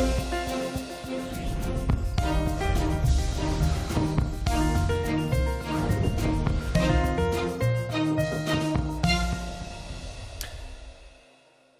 Thank you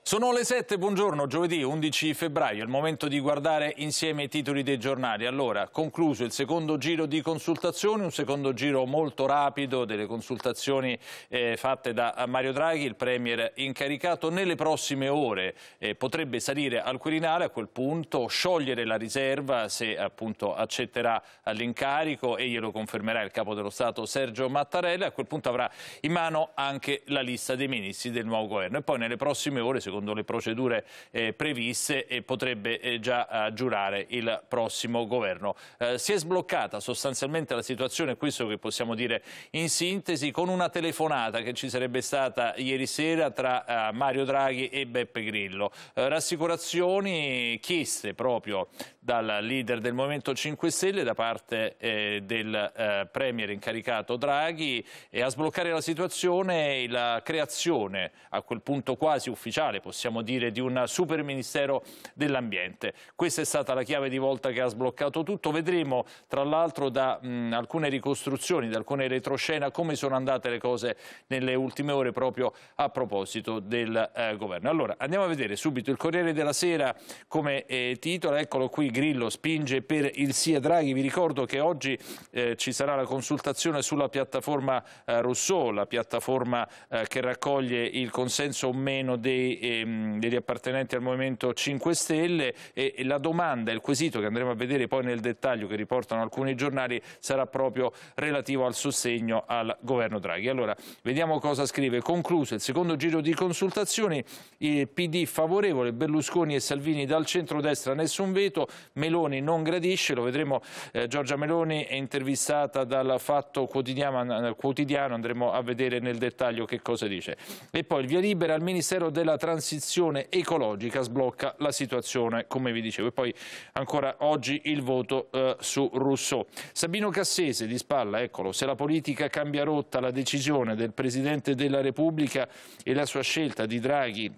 Sono le 7, buongiorno, giovedì 11 febbraio, è il momento di guardare insieme i titoli dei giornali. Allora, concluso il secondo giro di consultazioni, un secondo giro molto rapido delle consultazioni eh, fatte da Mario Draghi, il Premier incaricato. Nelle prossime ore eh, potrebbe salire al Quirinale, a quel punto sciogliere la riserva se appunto accetterà l'incarico e glielo confermerà il Capo dello Stato Sergio Mattarella. A quel punto avrà in mano anche la lista dei ministri del nuovo governo. E poi nelle prossime ore, secondo secondo le procedure eh, previste e potrebbe eh, già eh, giurare il prossimo governo. Eh, si è sbloccata sostanzialmente la situazione, questo che possiamo dire in sintesi, con una telefonata che ci sarebbe stata ieri sera tra eh, Mario Draghi e Beppe Grillo. rassicurazioni chieste proprio dal leader del Movimento 5 Stelle da parte del Premier incaricato Draghi e a sbloccare la situazione la creazione a quel punto quasi ufficiale possiamo dire, di un super ministero dell'ambiente. Questa è stata la chiave di volta che ha sbloccato tutto. Vedremo tra l'altro da mh, alcune ricostruzioni, da alcune retroscena come sono andate le cose nelle ultime ore proprio a proposito del eh, governo. Allora andiamo a vedere subito il Corriere della Sera come eh, titola, eccolo qui Grillo spinge per il Sia Draghi, vi ricordo che oggi eh, ci sarà la consultazione sulla piattaforma eh, Rousseau, la piattaforma eh, che raccoglie il consenso o meno dei eh, Ehm, degli appartenenti al Movimento 5 Stelle e, la domanda, il quesito che andremo a vedere poi nel dettaglio che riportano alcuni giornali sarà proprio relativo al sostegno al governo Draghi. Allora, vediamo cosa scrive. Concluso il secondo giro di consultazioni, il PD favorevole, Berlusconi e Salvini dal centro-destra nessun veto, Meloni non gradisce, lo vedremo eh, Giorgia Meloni è intervistata dal Fatto quotidiano, quotidiano, andremo a vedere nel dettaglio che cosa dice. E poi il via libera al Ministero della Transizione transizione ecologica sblocca la situazione, come vi dicevo. E poi ancora oggi il voto eh, su Rousseau. Sabino Cassese di spalla, eccolo, se la politica cambia rotta, la decisione del Presidente della Repubblica e la sua scelta di Draghi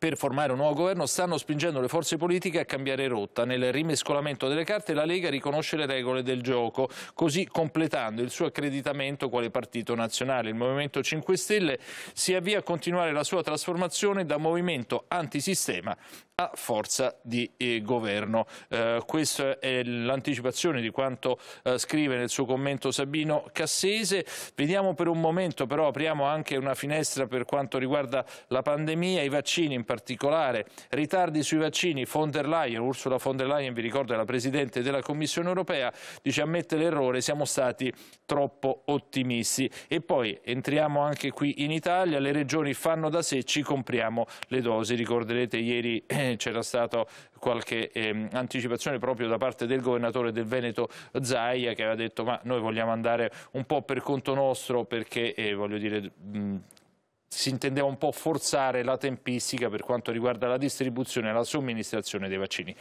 per formare un nuovo governo stanno spingendo le forze politiche a cambiare rotta. Nel rimescolamento delle carte la Lega riconosce le regole del gioco, così completando il suo accreditamento quale partito nazionale. Il Movimento 5 Stelle si avvia a continuare la sua trasformazione da movimento antisistema a forza di eh, governo. Eh, questa è l'anticipazione di quanto eh, scrive nel suo commento Sabino Cassese. Vediamo per un momento, però apriamo anche una finestra per quanto riguarda la pandemia, i vaccini in particolare, ritardi sui vaccini, von der Leyen, Ursula von der Leyen vi ricordo è la Presidente della Commissione Europea, dice ammette l'errore, siamo stati troppo ottimisti. E poi entriamo anche qui in Italia, le regioni fanno da sé, ci compriamo le dosi, ricorderete ieri eh, c'era stata qualche eh, anticipazione proprio da parte del governatore del Veneto Zaia che aveva detto ma noi vogliamo andare un po' per conto nostro perché eh, voglio dire... Mh, si intendeva un po' forzare la tempistica per quanto riguarda la distribuzione e la somministrazione dei vaccini.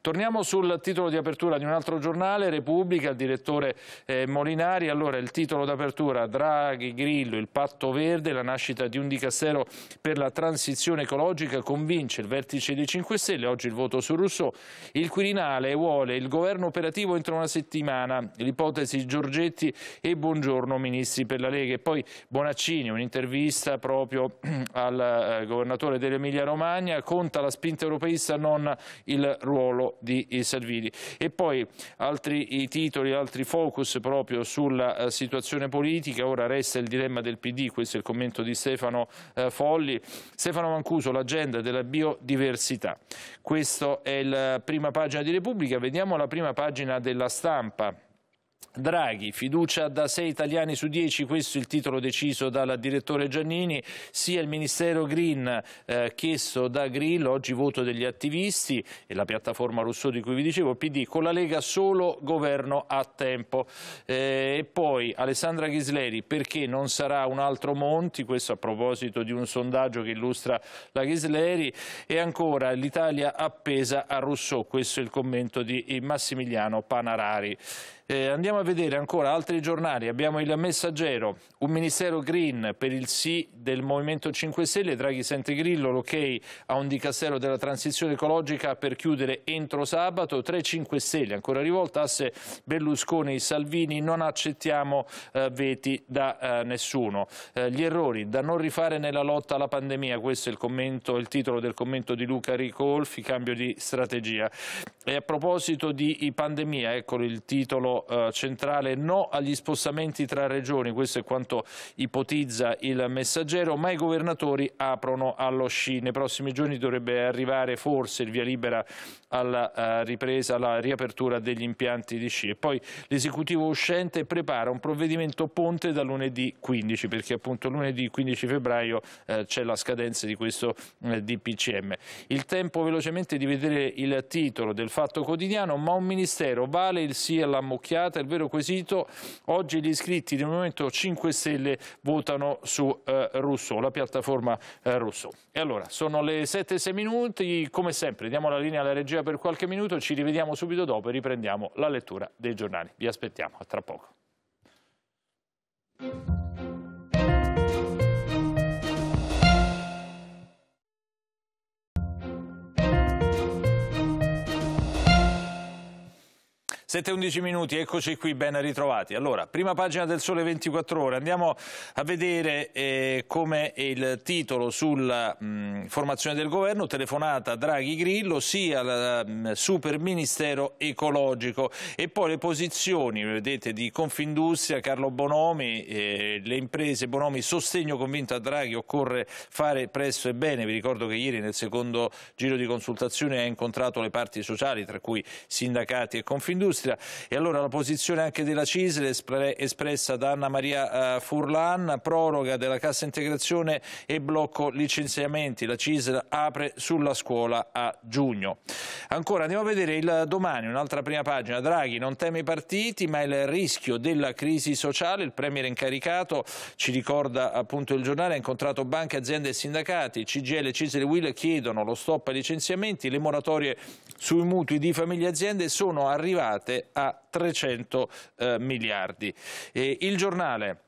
Torniamo sul titolo di apertura di un altro giornale, Repubblica, il direttore eh, Molinari. Allora, il titolo d'apertura, Draghi, Grillo, il patto verde, la nascita di un dicastero per la transizione ecologica convince il vertice dei 5 Stelle, oggi il voto su Rousseau. Il Quirinale vuole il governo operativo entro una settimana, l'ipotesi Giorgetti e buongiorno ministri per la Lega. E poi Bonaccini, un'intervista pro proprio al eh, governatore dell'Emilia Romagna, conta la spinta europeista, non il ruolo di eh, Salvini. E poi altri titoli, altri focus proprio sulla eh, situazione politica, ora resta il dilemma del PD, questo è il commento di Stefano Folli. Stefano Mancuso, l'agenda della biodiversità. Questa è la prima pagina di Repubblica, vediamo la prima pagina della stampa. Draghi, fiducia da 6 italiani su 10, questo è il titolo deciso dal direttore Giannini, sia il Ministero Green eh, chiesto da Grillo, oggi voto degli attivisti e la piattaforma Rousseau di cui vi dicevo, PD, con la Lega solo governo a tempo. Eh, e poi Alessandra Ghisleri, perché non sarà un altro Monti, questo a proposito di un sondaggio che illustra la Ghisleri, e ancora l'Italia appesa a Rousseau, questo è il commento di Massimiliano Panarari. Eh, andiamo a vedere ancora altri giornali. Abbiamo il Messaggero, un ministero green per il sì del Movimento 5 Stelle. Draghi sente Grillo, l'ok a un dicastero della transizione ecologica per chiudere entro sabato. 3-5 Stelle, ancora rivolta, asse Berlusconi-Salvini. Non accettiamo eh, veti da eh, nessuno. Eh, gli errori da non rifare nella lotta alla pandemia. Questo è il, commento, il titolo del commento di Luca Ricolfi, cambio di strategia. E a proposito di pandemia, eccolo il titolo eh, centrale no agli spostamenti tra regioni, questo è quanto ipotizza il messaggero, ma i governatori aprono allo sci. Nei prossimi giorni dovrebbe arrivare forse il via libera alla eh, ripresa, alla riapertura degli impianti di sci. E poi l'esecutivo uscente prepara un provvedimento ponte da lunedì 15, perché appunto lunedì 15 febbraio eh, c'è la scadenza di questo eh, DPCM. Il tempo velocemente di vedere il titolo del fatto quotidiano, ma un ministero vale il sì alla all'ammucchiamento un'occhiata. Il vero quesito, oggi gli iscritti del Movimento 5 Stelle votano su eh, Rousseau, la piattaforma eh, Rousseau. E allora, sono le 7-6 minuti, come sempre diamo la linea alla regia per qualche minuto, ci rivediamo subito dopo e riprendiamo la lettura dei giornali. Vi aspettiamo, a tra poco. 7-11 minuti, eccoci qui, ben ritrovati. Allora, prima pagina del Sole 24 Ore, andiamo a vedere eh, come il titolo sulla mh, formazione del governo, telefonata Draghi-Grillo, sia il super ministero ecologico e poi le posizioni, vedete, di Confindustria, Carlo Bonomi, eh, le imprese, Bonomi, sostegno convinto a Draghi, occorre fare presto e bene, vi ricordo che ieri nel secondo giro di consultazione ha incontrato le parti sociali, tra cui sindacati e Confindustria, industria e allora la posizione anche della CISL espressa da Anna Maria eh, Furlan, proroga della cassa integrazione e blocco licenziamenti, la CISL apre sulla scuola a giugno. Ancora andiamo a vedere il domani, un'altra prima pagina, Draghi non teme i partiti ma il rischio della crisi sociale, il Premier incaricato ci ricorda appunto il giornale, ha incontrato banche, aziende e sindacati, CGL, CISL e WIL chiedono lo stop ai licenziamenti, le moratorie sui mutui di famiglie e aziende sono arrivate a 300 eh, miliardi. E il giornale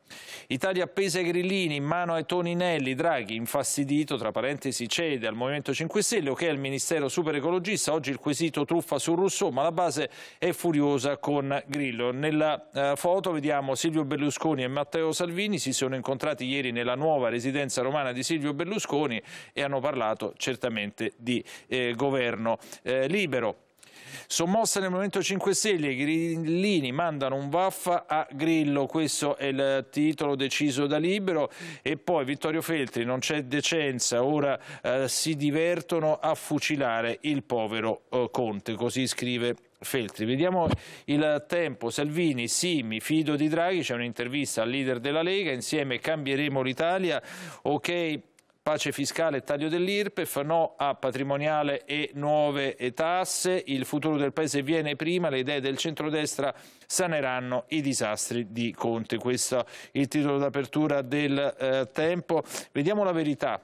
Italia appesa ai grillini, in mano ai Toninelli, Draghi infastidito, tra parentesi cede al Movimento 5 Stelle, ok al Ministero Super Ecologista, oggi il quesito truffa su Rousseau, ma la base è furiosa con Grillo. Nella eh, foto vediamo Silvio Berlusconi e Matteo Salvini, si sono incontrati ieri nella nuova residenza romana di Silvio Berlusconi e hanno parlato certamente di eh, governo eh, libero. Sommossa nel Movimento 5 Stelle, i grillini mandano un vaffa a Grillo, questo è il titolo deciso da Libero e poi Vittorio Feltri, non c'è decenza, ora eh, si divertono a fucilare il povero eh, Conte, così scrive Feltri. Vediamo il tempo, Salvini, sì, mi fido di Draghi, c'è un'intervista al leader della Lega, insieme cambieremo l'Italia, ok pace fiscale e taglio dell'IRPEF, no a patrimoniale e nuove tasse, il futuro del Paese viene prima, le idee del centrodestra saneranno i disastri di Conte. Questo è il titolo d'apertura del eh, tempo. Vediamo la verità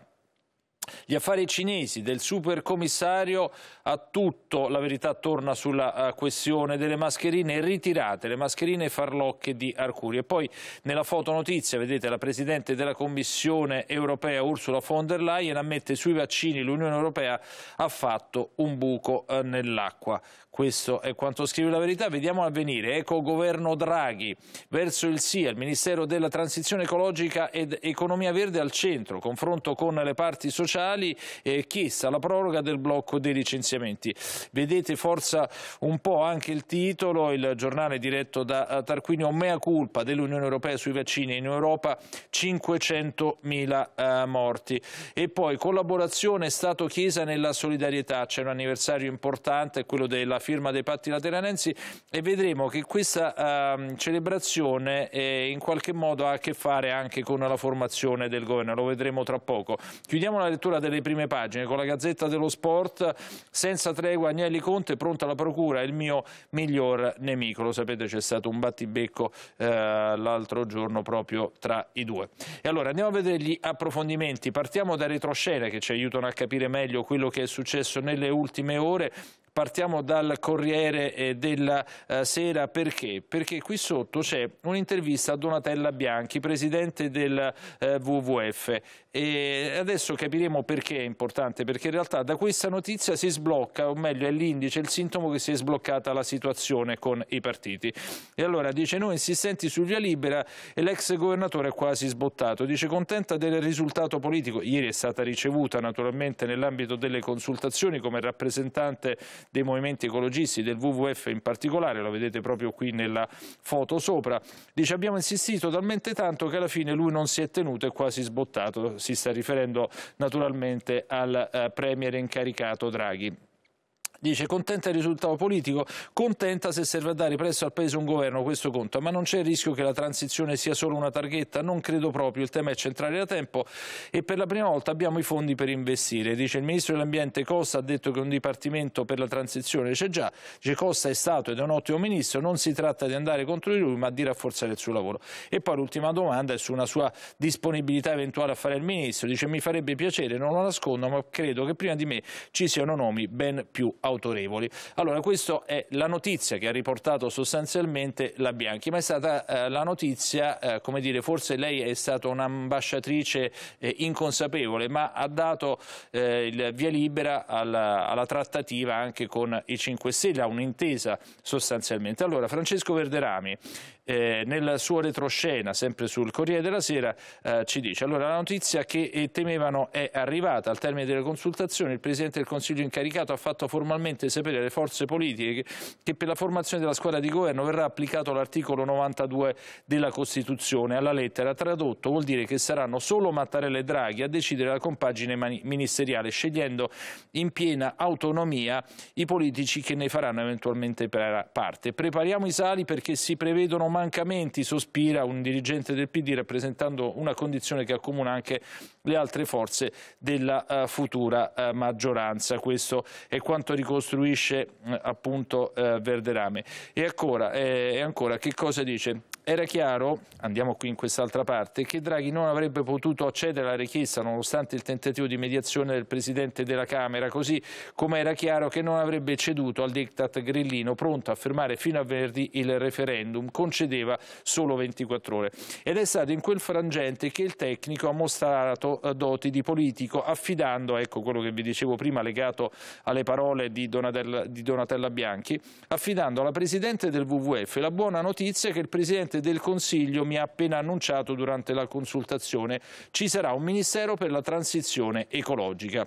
gli affari cinesi del supercommissario a tutto, la verità torna sulla eh, questione delle mascherine ritirate, le mascherine farlocche di Arcuri. E poi nella fotonotizia vedete la Presidente della Commissione europea Ursula von der Leyen ammette sui vaccini l'Unione Europea ha fatto un buco eh, nell'acqua. Questo è quanto scrive la verità, vediamo a venire. Eco governo Draghi verso il SIA, il Ministero della Transizione Ecologica ed Economia Verde al centro, confronto con le parti sociali sociali eh, chiesta la proroga del blocco dei licenziamenti. Vedete forza un po' anche il titolo, il giornale diretto da eh, Tarquinio Mea Culpa dell'Unione Europea sui vaccini in Europa 500.000 eh, morti. E poi collaborazione Stato-Chiesa nella solidarietà, c'è un anniversario importante, quello della firma dei patti lateranensi e vedremo che questa eh, celebrazione eh, in qualche modo ha a che fare anche con la formazione del governo, lo vedremo tra poco. Chiudiamo la lettura addirittura delle prime pagine, con la Gazzetta dello Sport, senza tregua Agnelli Conte, pronta la procura, il mio miglior nemico. Lo sapete c'è stato un battibecco eh, l'altro giorno proprio tra i due. E allora andiamo a vedere gli approfondimenti, partiamo da retroscena che ci aiutano a capire meglio quello che è successo nelle ultime ore partiamo dal Corriere eh, della eh, Sera perché? Perché qui sotto c'è un'intervista a Donatella Bianchi, presidente del eh, WWF. E adesso capiremo perché è importante, perché in realtà da questa notizia si sblocca, o meglio è l'indice, il sintomo che si è sbloccata la situazione con i partiti. E allora dice noi insistenti sul via libera e l'ex governatore è quasi sbottato, dice contenta del risultato politico, ieri è stata ricevuta naturalmente nell'ambito delle consultazioni come rappresentante dei movimenti ecologisti, del WWF in particolare, lo vedete proprio qui nella foto sopra, dice abbiamo insistito talmente tanto che alla fine lui non si è tenuto e quasi sbottato si sta riferendo naturalmente al eh, Premier incaricato Draghi. Dice contenta il risultato politico, contenta se serve a dare presso al Paese un governo, questo conta, ma non c'è il rischio che la transizione sia solo una targhetta, non credo proprio, il tema è centrale da tempo e per la prima volta abbiamo i fondi per investire, dice il Ministro dell'Ambiente Costa ha detto che un Dipartimento per la transizione c'è già, dice Costa è stato ed è un ottimo Ministro, non si tratta di andare contro di lui ma di rafforzare il suo lavoro. E poi l'ultima domanda è su una sua disponibilità eventuale a fare il Ministro, dice mi farebbe piacere, non lo nascondo, ma credo che prima di me ci siano nomi ben più autorevoli autorevoli. Allora questa è la notizia che ha riportato sostanzialmente la Bianchi, ma è stata eh, la notizia, eh, come dire, forse lei è stata un'ambasciatrice eh, inconsapevole, ma ha dato eh, il via libera alla, alla, trattativa anche con i 5 Stelle, a un'intesa sostanzialmente. Allora Francesco Verderami eh, nel suo retroscena, sempre sul Corriere della Sera, eh, ci dice, allora la notizia che temevano è arrivata al termine delle consultazioni, il Presidente del Consiglio incaricato ha fatto formalmente finalmente sapere le forze politiche che per la formazione della squadra di governo verrà applicato l'articolo 92 della Costituzione alla lettera. Tradotto vuol dire che saranno solo Mattarella e Draghi a decidere la compagine ministeriale, scegliendo in piena autonomia i politici che ne faranno eventualmente parte. Prepariamo i sali perché si prevedono mancamenti, sospira un dirigente del PD rappresentando una condizione che accomuna anche le altre forze della eh, futura eh, maggioranza. Questo è quanto riguarda ricostruisce eh, appunto eh, Verderame. E ancora, eh, e ancora che cosa dice? Era chiaro, andiamo qui in quest'altra parte, che Draghi non avrebbe potuto accedere alla richiesta nonostante il tentativo di mediazione del Presidente della Camera, così come era chiaro che non avrebbe ceduto al diktat grillino pronto a fermare fino a venerdì il referendum, concedeva solo 24 ore. Ed è stato in quel frangente che il tecnico ha mostrato eh, doti di politico, affidando, ecco quello che vi dicevo prima legato alle parole di Donatella, di Donatella Bianchi, affidando alla Presidente del WWF la buona notizia che il Presidente Presidente del Consiglio mi ha appena annunciato durante la consultazione. Ci sarà un Ministero per la transizione ecologica.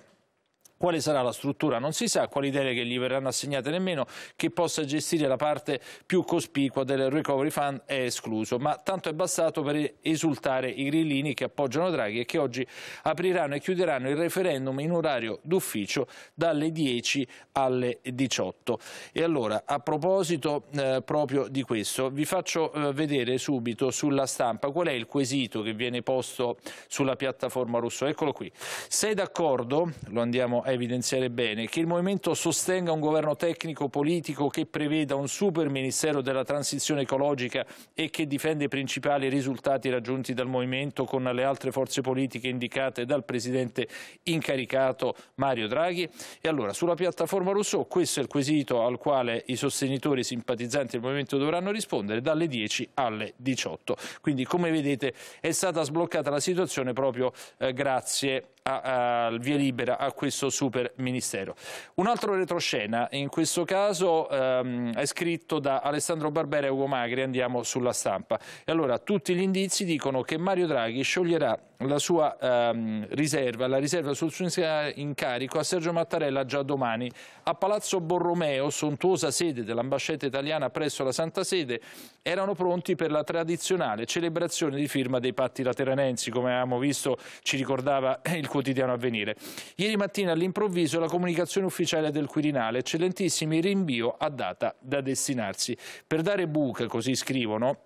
Quale sarà la struttura non si sa, quali deleghe gli verranno assegnate nemmeno, che possa gestire la parte più cospicua del recovery fund è escluso, ma tanto è bastato per esultare i grillini che appoggiano Draghi e che oggi apriranno e chiuderanno il referendum in orario d'ufficio dalle 10 alle 18. E allora, a proposito eh, proprio di questo, vi faccio eh, vedere subito sulla stampa qual è il quesito che viene posto sulla piattaforma russo. Eccolo qui. Sei d'accordo, lo andiamo a evidenziare bene, che il movimento sostenga un governo tecnico-politico che preveda un super ministero della transizione ecologica e che difende i principali risultati raggiunti dal movimento con le altre forze politiche indicate dal presidente incaricato Mario Draghi. E allora, sulla piattaforma Rousseau, questo è il quesito al quale i sostenitori simpatizzanti del movimento dovranno rispondere dalle 10 alle 18. Quindi, come vedete, è stata sbloccata la situazione proprio eh, grazie a, a, via libera a questo super ministero. Un altro retroscena, in questo caso ehm, è scritto da Alessandro Barbera e Ugo Magri, andiamo sulla stampa. E allora tutti gli indizi dicono che Mario Draghi scioglierà la sua ehm, riserva, la riserva sul suo incarico a Sergio Mattarella già domani. A Palazzo Borromeo, sontuosa sede dell'ambasciata italiana presso la Santa Sede, erano pronti per la tradizionale celebrazione di firma dei patti lateranensi, come abbiamo visto ci ricordava il quotidiano Avvenire. Ieri mattina all'improvviso la comunicazione ufficiale del Quirinale, eccellentissimi rinvio a data da destinarsi. Per dare buca, così scrivono,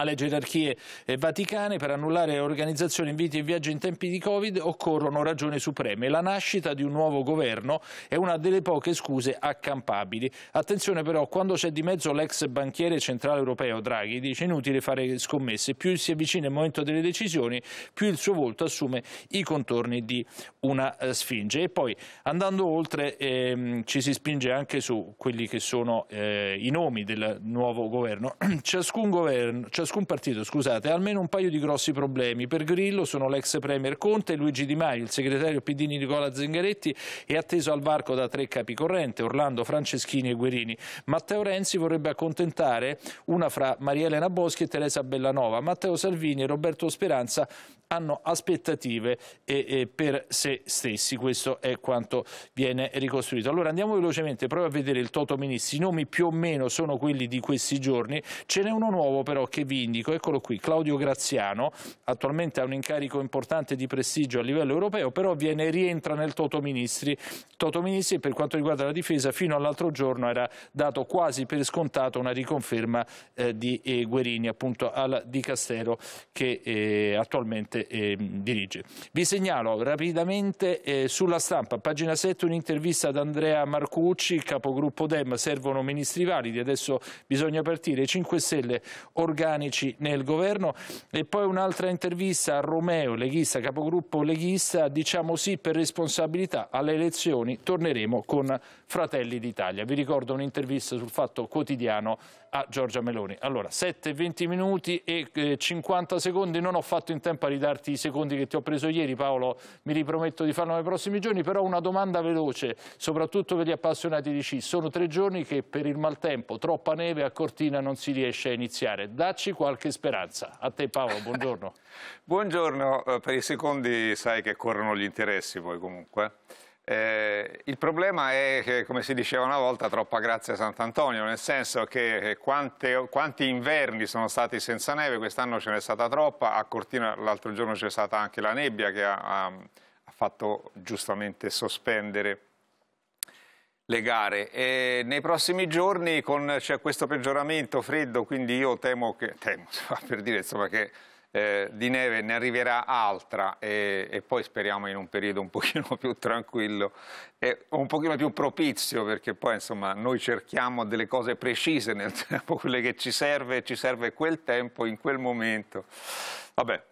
alle gerarchie eh, vaticane per annullare organizzazioni, inviti e viaggi in tempi di Covid occorrono ragioni supreme. La nascita di un nuovo governo è una delle poche scuse accampabili. Attenzione però, quando c'è di mezzo l'ex banchiere centrale europeo Draghi, dice inutile fare scommesse, più si avvicina il momento delle decisioni, più il suo volto assume i contorni di una eh, sfinge. E poi andando oltre ehm, ci si spinge anche su quelli che sono eh, i nomi del nuovo governo. Ciascun governo ciascun ciascun partito scusate, ha almeno un paio di grossi problemi. Per Grillo sono l'ex Premier Conte e Luigi Di Maio, il segretario PD Nicola Zingaretti è atteso al varco da tre capi corrente, Orlando, Franceschini e Guerini. Matteo Renzi vorrebbe accontentare una fra Maria Elena Boschi e Teresa Bellanova. Matteo Salvini e Roberto Speranza hanno aspettative e, e per se stessi. Questo è quanto viene ricostruito. Allora andiamo velocemente, provo a vedere il Toto Ministri. I nomi più o meno sono quelli di questi giorni. Ce n'è uno nuovo però che vi vi indico, eccolo qui, Claudio Graziano, attualmente ha un incarico importante di prestigio a livello europeo, però viene, rientra nel Toto Ministri. Toto Ministri per quanto riguarda la difesa fino all'altro giorno era dato quasi per scontato una riconferma eh, di eh, Guerini appunto al Di Dicastero che eh, attualmente eh, dirige. Vi segnalo rapidamente eh, sulla stampa, pagina 7, un'intervista ad Andrea Marcucci, capogruppo Dem, servono ministri validi, adesso bisogna partire, 5 Stelle organico amici nel governo. E poi un'altra intervista a Romeo, leghista, capogruppo leghista, diciamo sì per responsabilità alle elezioni, torneremo con Fratelli d'Italia. Vi ricordo un'intervista sul Fatto Quotidiano a Giorgia Meloni. Allora, 7, 20 minuti e 50 eh, secondi, non ho fatto in tempo a ridarti i secondi che ti ho preso ieri Paolo, mi riprometto di farlo nei prossimi giorni, però una domanda veloce, soprattutto per gli appassionati di sci, sono tre giorni che per il maltempo, troppa neve a Cortina non si riesce a iniziare, dacci qualche speranza. A te Paolo, buongiorno. buongiorno, eh, per i secondi sai che corrono gli interessi poi comunque. Eh, il problema è che, come si diceva una volta, troppa grazia a Sant'Antonio, nel senso che eh, quante, quanti inverni sono stati senza neve, quest'anno ce n'è stata troppa, a Cortina l'altro giorno c'è stata anche la nebbia che ha, ha fatto giustamente sospendere le gare. E nei prossimi giorni c'è questo peggioramento freddo, quindi io temo che, temo, per dire insomma, che eh, di neve ne arriverà altra e, e, poi speriamo in un periodo un pochino più tranquillo e un pochino più propizio perché poi insomma noi cerchiamo delle cose precise nel tempo, quelle che ci serve, ci serve quel tempo in quel momento. Vabbè.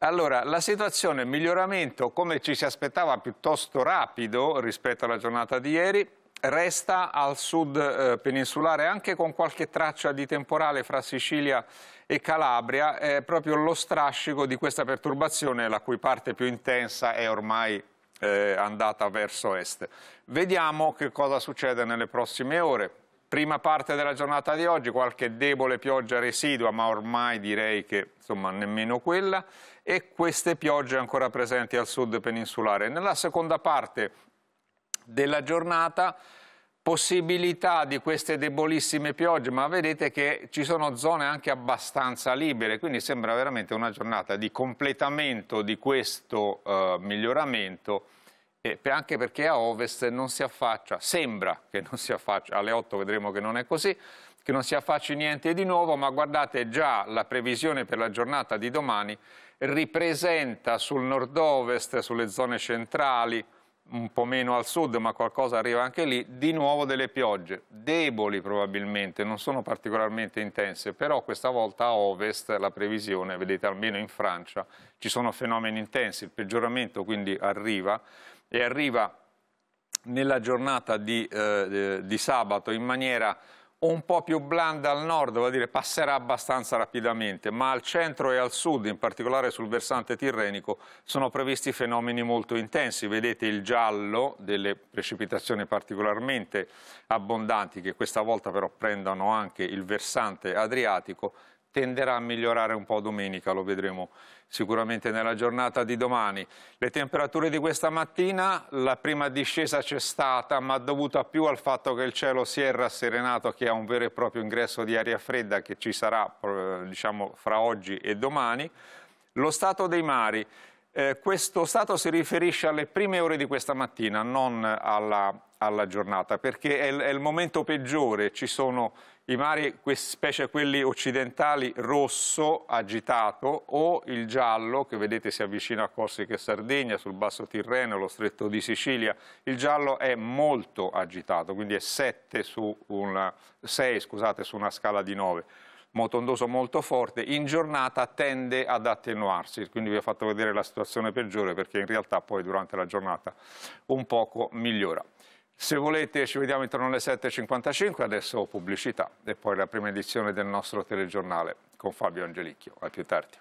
Allora, la situazione, il miglioramento, come ci si aspettava, piuttosto rapido rispetto alla giornata di ieri, resta al sud eh, peninsulare anche con qualche traccia di temporale fra Sicilia e Calabria, è proprio lo strascico di questa perturbazione la cui parte più intensa è ormai eh, andata verso est. Vediamo che cosa succede nelle prossime ore. Prima parte della giornata di oggi, qualche debole pioggia residua, ma ormai direi che insomma, nemmeno quella, e queste piogge ancora presenti al sud peninsulare. Nella seconda parte della giornata, possibilità di queste debolissime piogge, ma vedete che ci sono zone anche abbastanza libere, quindi sembra veramente una giornata di completamento di questo eh, miglioramento, eh, anche perché a ovest non si affaccia, sembra che non si affaccia, alle 8 vedremo che non è così, che non si affacci niente di nuovo, ma guardate già la previsione per la giornata di domani ripresenta sul nord-ovest, sulle zone centrali, un po' meno al sud, ma qualcosa arriva anche lì, di nuovo delle piogge, deboli probabilmente, non sono particolarmente intense, però questa volta a ovest la previsione, vedete almeno in Francia, ci sono fenomeni intensi, il peggioramento quindi arriva e arriva nella giornata di, eh, di sabato in maniera un po' più blanda al nord, vuol dire passerà abbastanza rapidamente, ma al centro e al sud, in particolare sul versante tirrenico, sono previsti fenomeni molto intensi. Vedete il giallo delle precipitazioni particolarmente abbondanti, che questa volta però prendono anche il versante adriatico tenderà a migliorare un po' domenica, lo vedremo sicuramente nella giornata di domani. Le temperature di questa mattina, la prima discesa c'è stata, ma dovuta più al fatto che il cielo si è rasserenato, che ha un vero e proprio ingresso di aria fredda che ci sarà eh, diciamo, fra oggi e domani. Lo stato dei mari, eh, questo stato si riferisce alle prime ore di questa mattina, non alla, alla giornata, perché è, è il momento peggiore, ci sono i mari, specie quelli occidentali, rosso agitato o il giallo, che vedete si avvicina a Corsica e Sardegna, sul basso Tirreno, lo stretto di Sicilia, il giallo è molto agitato, quindi è 7 su una, 6 scusate, su una scala di 9 motondoso molto forte, in giornata tende ad attenuarsi, quindi vi ho fatto vedere la situazione peggiore perché in realtà poi durante la giornata un poco migliora. Se volete ci vediamo intorno alle 7.55, adesso pubblicità e poi la prima edizione del nostro telegiornale con Fabio Angelicchio. A più tardi.